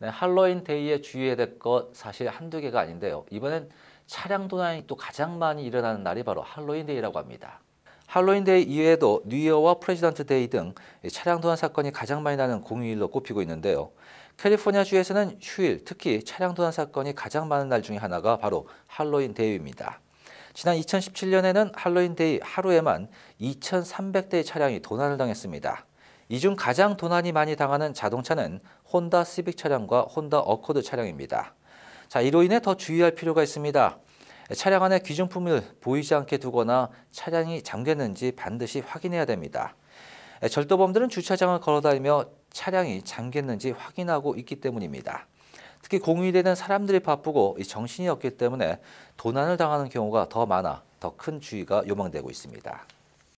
네, 할로윈 데이에 주의해야 될 것 사실 한두 개가 아닌데요. 이번엔 차량 도난이 또 가장 많이 일어나는 날이 바로 할로윈 데이라고 합니다. 할로윈 데이 이외에도 뉴이어와 프레지던트 데이 등 차량 도난 사건이 가장 많이 나는 공휴일로 꼽히고 있는데요. 캘리포니아 주에서는 휴일, 특히 차량 도난 사건이 가장 많은 날 중에 하나가 바로 할로윈 데이입니다. 지난 2017년에는 할로윈 데이 하루에만 2,300대의 차량이 도난을 당했습니다. 이중 가장 도난이 많이 당하는 자동차는 혼다 시빅 차량과 혼다 어코드 차량입니다. 자, 이로 인해 더 주의할 필요가 있습니다. 차량 안에 귀중품을 보이지 않게 두거나 차량이 잠겼는지 반드시 확인해야 됩니다. 절도범들은 주차장을 걸어다니며 차량이 잠겼는지 확인하고 있기 때문입니다. 특히 공휴일에는 사람들이 바쁘고 정신이 없기 때문에 도난을 당하는 경우가 더 많아 더 큰 주의가 요망되고 있습니다.